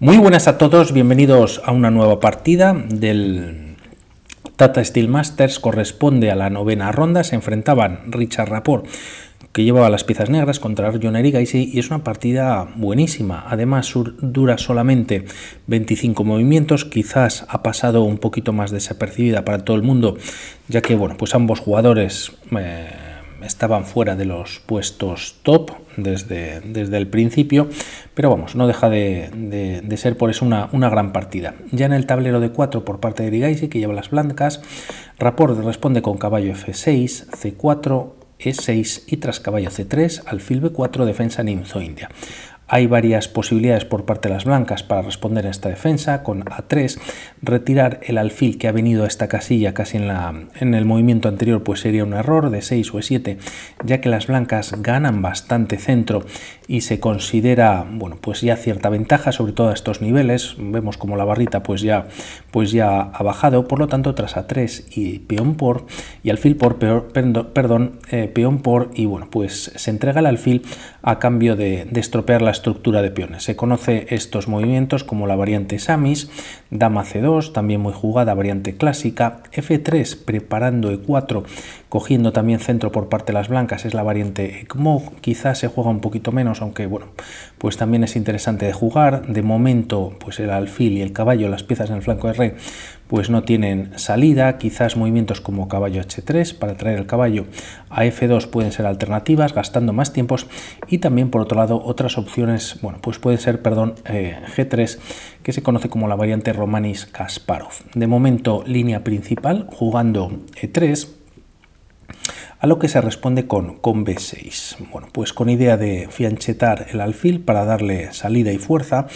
Muy buenas a todos, bienvenidos a una nueva partida del Tata Steel Masters, corresponde a la novena ronda, se enfrentaban Richard Rapport, que llevaba las piezas negras contra John Erigaisi y es una partida buenísima, además dura solamente 25 movimientos, quizás ha pasado un poquito más desapercibida para todo el mundo, ya que bueno, pues ambos jugadores... Eh, estaban fuera de los puestos top desde, desde el principio, pero vamos, no deja de, ser por eso una, gran partida. Ya en el tablero de 4 por parte de Grigaisi, que lleva las blancas, Rapport responde con caballo F6, C4, e6 y tras caballo C3, alfil B4, defensa Nimzo India. Hay varias posibilidades por parte de las blancas para responder a esta defensa, con A3, retirar el alfil que ha venido a esta casilla casi en, la, en el movimiento anterior, pues sería un error de 6 o 7, ya que las blancas ganan bastante centro y se considera, bueno, pues ya cierta ventaja, sobre todo a estos niveles, vemos como la barrita pues ya, pues ya ha bajado, por lo tanto tras A3 y peón por, y alfil por, peor, perdón, eh, peón por, y bueno, pues se entrega el alfil a cambio de, de estropear las estructura de peones. Se conoce estos movimientos como la variante Samis, dama C2, también muy jugada, variante clásica, F3 preparando E4, cogiendo también centro por parte de las blancas, es la variante Ekmog, quizás se juega un poquito menos, aunque bueno, pues también es interesante de jugar. De momento, pues el alfil y el caballo, las piezas en el flanco de rey, pues no tienen salida, quizás movimientos como caballo H3 para traer el caballo a F2 pueden ser alternativas, gastando más tiempos y también por otro lado otras opciones, bueno, pues puede ser, perdón, eh, G3 que se conoce como la variante Romanis-Kasparov. De momento línea principal jugando E3 a lo que se responde con, con B6. Bueno, pues con idea de fianchetar el alfil para darle salida y fuerza,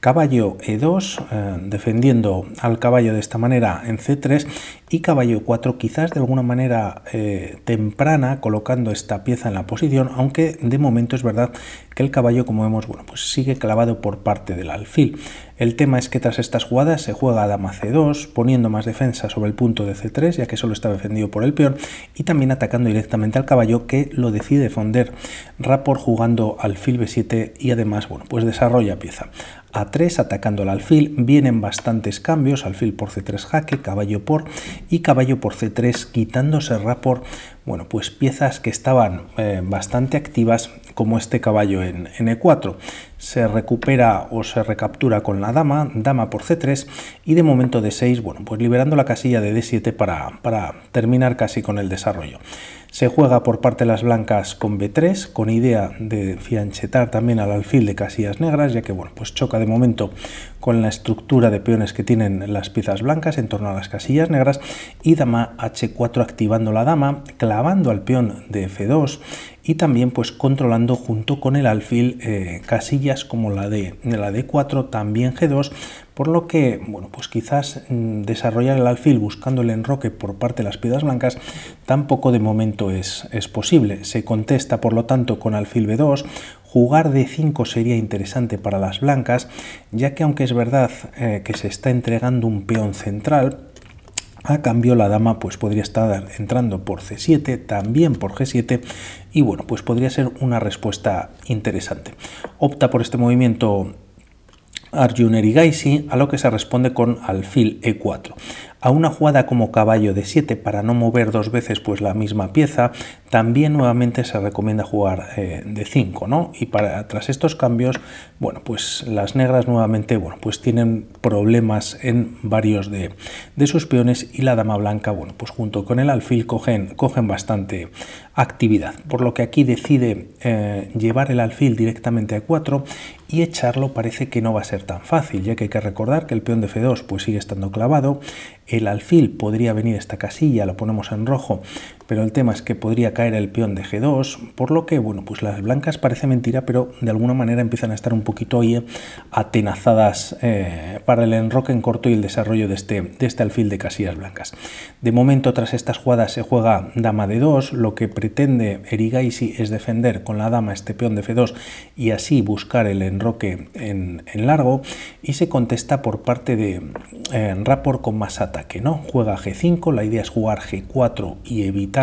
caballo E2, eh, defendiendo al caballo de esta manera en C3 y caballo 4 quizás de alguna manera eh, temprana colocando esta pieza en la posición, aunque de momento es verdad que el caballo como vemos bueno, pues sigue clavado por parte del alfil. El tema es que tras estas jugadas se juega a dama c2 poniendo más defensa sobre el punto de c3 ya que solo está defendido por el peón y también atacando directamente al caballo que lo decide fonder Rapor jugando alfil b7 y además bueno, pues desarrolla pieza a 3 atacando al alfil. Vienen bastantes cambios, alfil por c3 jaque, caballo por y caballo por c3 quitándose rapor. Bueno, pues piezas que estaban eh, bastante activas como este caballo en, e4. E se recupera o se recaptura con la dama, dama por c3 y de momento d6, bueno, pues liberando la casilla de d7 para, para terminar casi con el desarrollo. Se juega por parte de las blancas con B3, con idea de fianchetar también al alfil de casillas negras, ya que bueno, pues choca de momento con la estructura de peones que tienen las piezas blancas en torno a las casillas negras y dama h4 activando la dama, clavando al peón de f2 y también pues controlando junto con el alfil eh, casillas como la de la d4 también g2 por lo que, bueno, pues quizás mm, desarrollar el alfil buscando el enroque por parte de las piezas blancas tampoco de momento es, es posible. Se contesta, por lo tanto, con alfil b2, Jugar d 5 sería interesante para las blancas, ya que aunque es verdad eh, que se está entregando un peón central, a cambio la dama pues podría estar entrando por C7, también por G7 y bueno, pues podría ser una respuesta interesante. Opta por este movimiento y Erigaisi, a lo que se responde con alfil E4 a una jugada como caballo de 7 para no mover dos veces pues la misma pieza, también nuevamente se recomienda jugar eh, de 5, ¿no? Y para, tras estos cambios, bueno, pues las negras nuevamente, bueno, pues tienen problemas en varios de, sus peones y la dama blanca, bueno, pues junto con el alfil cogen, cogen bastante actividad, por lo que aquí decide eh, llevar el alfil directamente a 4 y echarlo parece que no va a ser tan fácil, ya que hay que recordar que el peón de F2 pues sigue estando clavado, el alfil podría venir esta casilla, lo ponemos en rojo, pero el tema es que podría caer el peón de G2, por lo que, bueno, pues las blancas parece mentira, pero de alguna manera empiezan a estar un poquito ahí atenazadas eh, para el enroque en corto y el desarrollo de este, de este alfil de casillas blancas. De momento, tras estas jugadas se juega dama de 2, lo que pretende Erigaisi es defender con la dama este peón de F2 y así buscar el enroque en, largo, y se contesta por parte de eh, Rapport con más ataque, ¿no? Juega G5, la idea es jugar G4 y evitar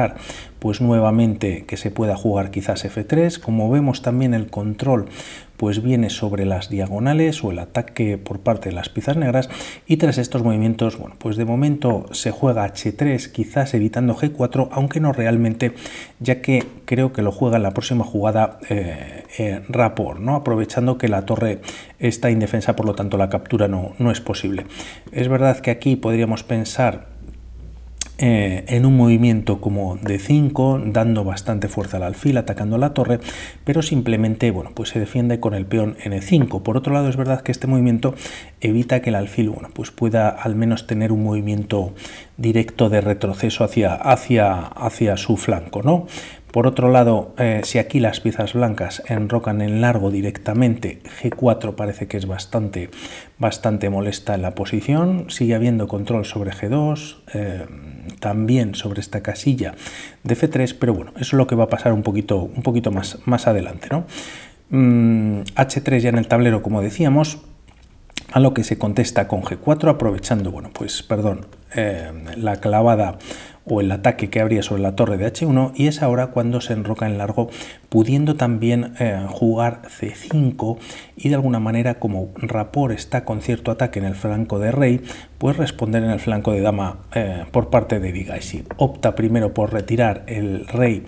pues nuevamente que se pueda jugar quizás F3, como vemos también el control pues viene sobre las diagonales o el ataque por parte de las piezas negras y tras estos movimientos, bueno, pues de momento se juega H3 quizás evitando G4, aunque no realmente, ya que creo que lo juega en la próxima jugada eh, eh ¿no? aprovechando que la torre está indefensa, por lo tanto la captura no, no es posible. Es verdad que aquí podríamos pensar eh, en un movimiento como de 5, dando bastante fuerza al alfil, atacando la torre, pero simplemente bueno, pues se defiende con el peón en E5. Por otro lado, es verdad que este movimiento evita que el alfil bueno, pues pueda al menos tener un movimiento directo de retroceso hacia, hacia, hacia su flanco. ¿no? Por otro lado, eh, si aquí las piezas blancas enrocan en largo directamente, G4 parece que es bastante, bastante molesta en la posición, sigue habiendo control sobre G2, eh, también sobre esta casilla de F3, pero bueno, eso es lo que va a pasar un poquito, un poquito más, más adelante. ¿no? Mm, H3 ya en el tablero, como decíamos, a lo que se contesta con G4 aprovechando, bueno, pues perdón, eh, la clavada o el ataque que habría sobre la torre de h1 y es ahora cuando se enroca en largo pudiendo también eh, jugar c5 y de alguna manera como Rapor está con cierto ataque en el flanco de rey pues responder en el flanco de dama eh, por parte de Vigaisi. Opta primero por retirar el rey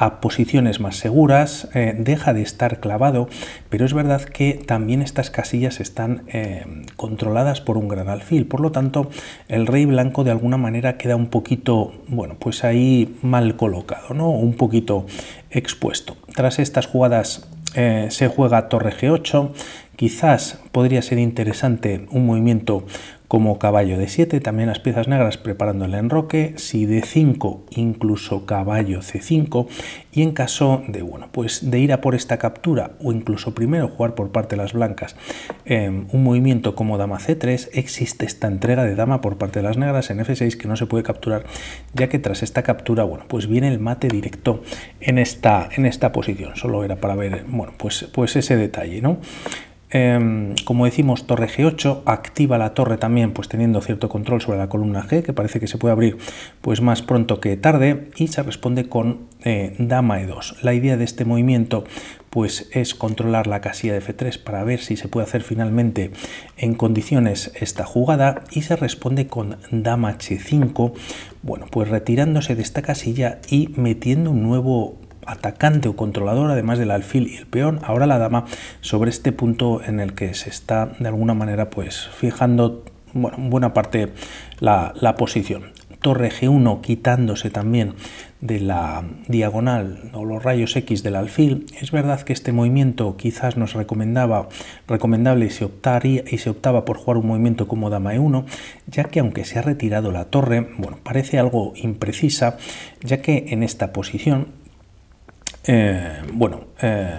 a posiciones más seguras, eh, deja de estar clavado, pero es verdad que también estas casillas están eh, controladas por un gran alfil, por lo tanto el rey blanco de alguna manera queda un poquito, bueno, pues ahí mal colocado, ¿no? Un poquito expuesto. Tras estas jugadas eh, se juega torre g8, quizás podría ser interesante un movimiento como caballo de 7, también las piezas negras preparando el enroque, si de 5 incluso caballo c5 y en caso de bueno, pues de ir a por esta captura o incluso primero jugar por parte de las blancas em, un movimiento como dama c3 existe esta entrega de dama por parte de las negras en f6 que no se puede capturar ya que tras esta captura bueno, pues viene el mate directo en esta en esta posición, solo era para ver bueno, pues pues ese detalle, ¿no? Em, como decimos, torre G8 activa la torre también, pues teniendo cierto control sobre la columna G, que parece que se puede abrir pues más pronto que tarde, y se responde con eh, dama E2. La idea de este movimiento pues es controlar la casilla de F3 para ver si se puede hacer finalmente en condiciones esta jugada y se responde con dama H5, bueno, pues retirándose de esta casilla y metiendo un nuevo atacante o controlador, además del alfil y el peón, ahora la dama sobre este punto en el que se está de alguna manera pues fijando bueno, buena parte la, posición torre G1 quitándose también de la diagonal o los rayos X del alfil, es verdad que este movimiento quizás nos recomendaba recomendable y se, y se optaba por jugar un movimiento como dama E1, ya que aunque se ha retirado la torre, bueno, parece algo imprecisa, ya que en esta posición eh, bueno, eh,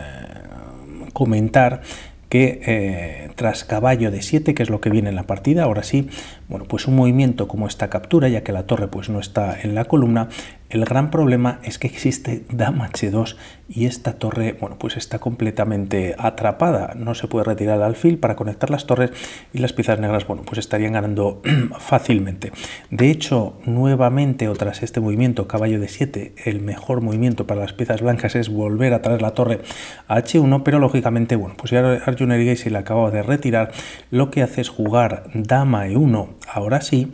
comentar que eh, tras caballo de 7, que es lo que viene en la partida, ahora sí, bueno, pues un movimiento como esta captura, ya que la torre pues no está en la columna, el gran problema es que existe dama h2 y esta torre, bueno, pues está completamente atrapada, no se puede retirar el alfil para conectar las torres y las piezas negras, bueno, pues estarían ganando fácilmente. De hecho, nuevamente o tras este movimiento caballo de 7, el mejor movimiento para las piezas blancas es volver a traer la torre h1, pero lógicamente, bueno, pues ya Arjun se la acaba de retirar, lo que hace es jugar dama e1 ahora sí,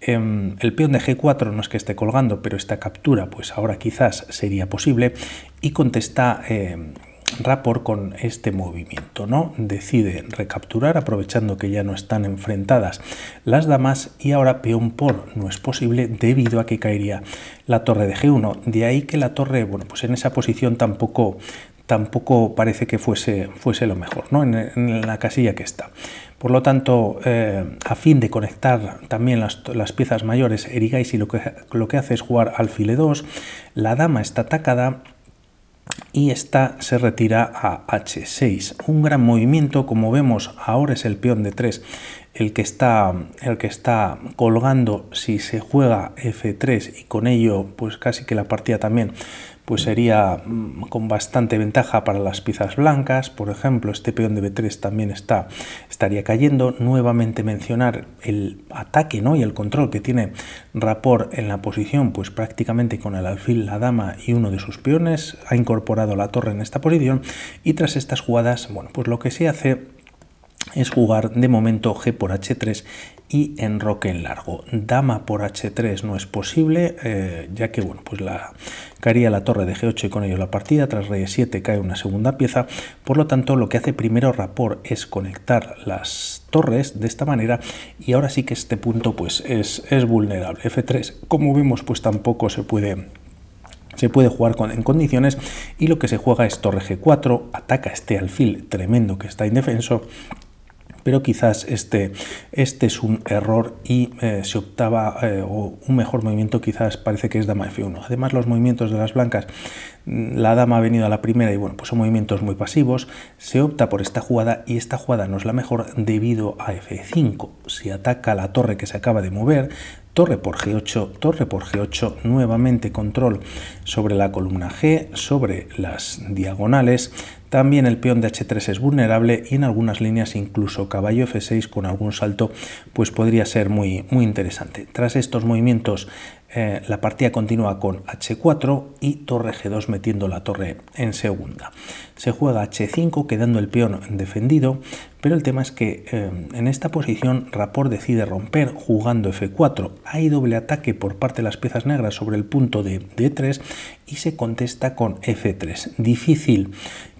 em, el peón de g4 no es que esté colgando, pero esta captura pues ahora quizás sería posible y contesta em, Rapport con este movimiento, ¿no? Decide recapturar aprovechando que ya no están enfrentadas las damas y ahora peón por no es posible debido a que caería la torre de g1, de ahí que la torre, bueno, pues en esa posición tampoco tampoco parece que fuese, fuese lo mejor, ¿no? en la casilla que está. Por lo tanto, eh, a fin de conectar también las, piezas mayores, y lo que, lo que hace es jugar alfile 2, la dama está atacada y esta se retira a h6. Un gran movimiento, como vemos ahora es el peón de 3 el que está, el que está colgando, si se juega F3 y con ello pues casi que la partida también pues sería mm, con bastante ventaja para las piezas blancas, por ejemplo, este peón de B3 también está, estaría cayendo. Nuevamente mencionar el ataque ¿no? y el control que tiene Rapport en la posición, pues prácticamente con el alfil, la dama y uno de sus peones, ha incorporado la torre en esta posición y tras estas jugadas, bueno, pues lo que se hace es jugar de momento G por H3 y enroque en largo. Dama por H3 no es posible, eh, ya que bueno, pues la, caería la torre de G8 y con ello la partida, tras Rey 7 cae una segunda pieza, por lo tanto lo que hace primero Rapor es conectar las torres de esta manera y ahora sí que este punto pues es, es vulnerable. F3, como vemos pues tampoco se puede se puede jugar con, en condiciones y lo que se juega es torre g4, ataca este alfil tremendo que está indefenso pero quizás este, este es un error y eh, se optaba, eh, o un mejor movimiento quizás parece que es dama f1. Además los movimientos de las blancas, mm, la dama ha venido a la primera y bueno, pues son movimientos muy pasivos, se opta por esta jugada y esta jugada no es la mejor debido a f5. se ataca la torre que se acaba de mover, torre por G8, torre por G8, nuevamente control sobre la columna G, sobre las diagonales, también el peón de h3 es vulnerable y en algunas líneas incluso caballo f6 con algún salto pues podría ser muy, muy interesante. Tras estos movimientos eh, la partida continúa con h4 y torre g2 metiendo la torre en segunda. Se juega h5 quedando el peón defendido, pero el tema es que eh, en esta posición Rapport decide romper jugando f4. Hay doble ataque por parte de las piezas negras sobre el punto de d3 y se contesta con f3. Difícil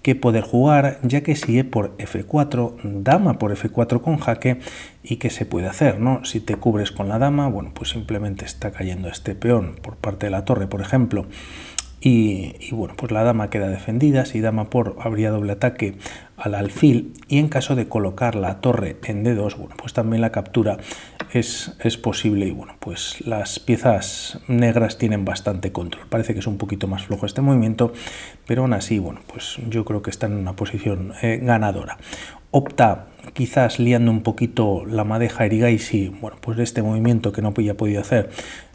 que poder jugar, ya que sigue por f4, dama por f4 con jaque, ¿y que se puede hacer? No? Si te cubres con la dama, bueno, pues simplemente está cayendo este peón por parte de la torre, por ejemplo, y, y, bueno, pues la dama queda defendida, si dama por habría doble ataque al alfil y en caso de colocar la torre en D2, bueno, pues también la captura es, posible y bueno, pues las piezas negras tienen bastante control. Parece que es un poquito más flojo este movimiento, pero aún así, bueno, pues yo creo que está en una posición eh, ganadora. Opta quizás liando un poquito la madeja Erigaisi, bueno, pues este movimiento que no había podido hacer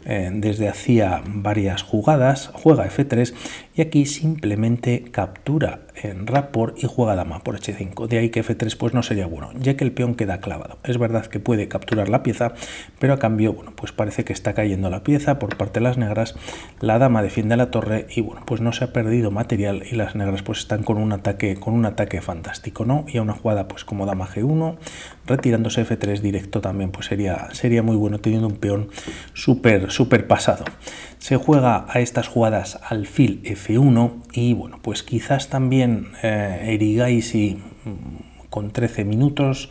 eh, desde hacía varias jugadas, juega f3 y aquí simplemente captura en rapport y juega dama por h5. De ahí que f3 pues no sería bueno, ya que el peón queda clavado. Es verdad que puede capturar la pieza, pero a cambio, bueno, pues parece que está cayendo la pieza por parte de las negras, la dama defiende la torre y bueno, pues no se ha perdido material y las negras pues están con un ataque con un ataque fantástico, ¿no? Y a una jugada pues como dama g1, retirándose F3 directo también, pues sería, sería muy bueno teniendo un peón súper super pasado. Se juega a estas jugadas alfil F1 y bueno, pues quizás también eh, Erigaisi mm, con 13 minutos,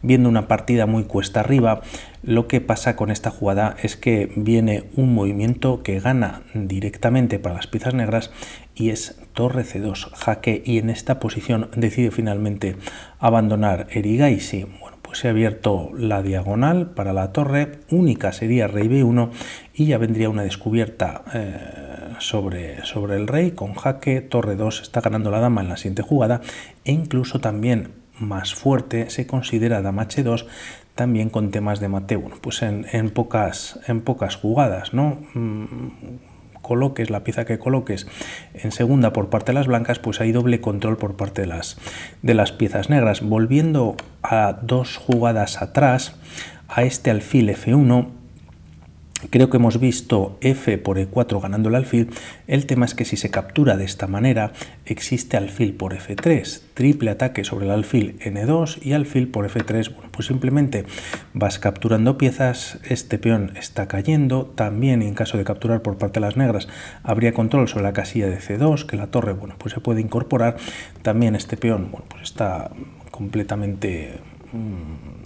viendo una partida muy cuesta arriba. Lo que pasa con esta jugada es que viene un movimiento que gana directamente para las piezas negras y es torre c2, jaque y en esta posición decide finalmente abandonar Erigaisi. Bueno, se ha abierto la diagonal para la torre, única sería rey b1 y ya vendría una descubierta eh, sobre, sobre el rey con jaque, torre 2 está ganando la dama en la siguiente jugada e incluso también más fuerte se considera dama h2 también con temas de mate 1 pues en, pocas, en pocas jugadas no mm, coloques, la pieza que coloques en segunda por parte de las blancas, pues hay doble control por parte de las, de las piezas negras. Volviendo a dos jugadas atrás, a este alfil F1, Creo que hemos visto f por e4 ganando el alfil. El tema es que si se captura de esta manera, existe alfil por f3, triple ataque sobre el alfil n2 y alfil por f3. Bueno, pues simplemente vas capturando piezas, este peón está cayendo. También en caso de capturar por parte de las negras, habría control sobre la casilla de c2, que la torre, bueno, pues se puede incorporar. También este peón, pues está completamente... Mm,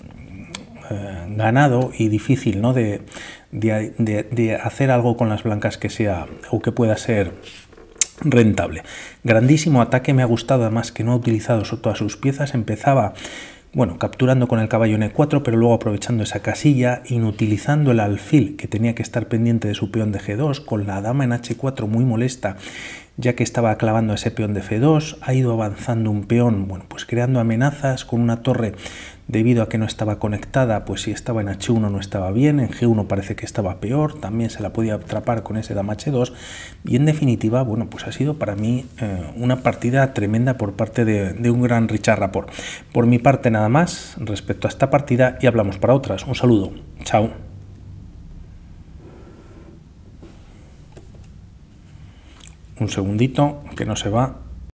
eh, ganado y difícil ¿no? de, de, hacer algo con las blancas que sea o que pueda ser rentable. Grandísimo ataque, me ha gustado además que no ha utilizado todas sus piezas, empezaba bueno, capturando con el caballo en e4, pero luego aprovechando esa casilla, inutilizando el alfil que tenía que estar pendiente de su peón de g2, con la dama en h4 muy molesta ya que estaba clavando ese peón de f2, ha ido avanzando un peón, bueno, pues creando amenazas con una torre debido a que no estaba conectada, pues si estaba en h1 no estaba bien, en g1 parece que estaba peor, también se la podía atrapar con ese dama h2 y en definitiva, bueno, pues ha sido para mí eh, una partida tremenda por parte de, de un gran Richard Rapport. Por mi parte nada más respecto a esta partida y hablamos para otras. Un saludo, chao. un segundito que no se va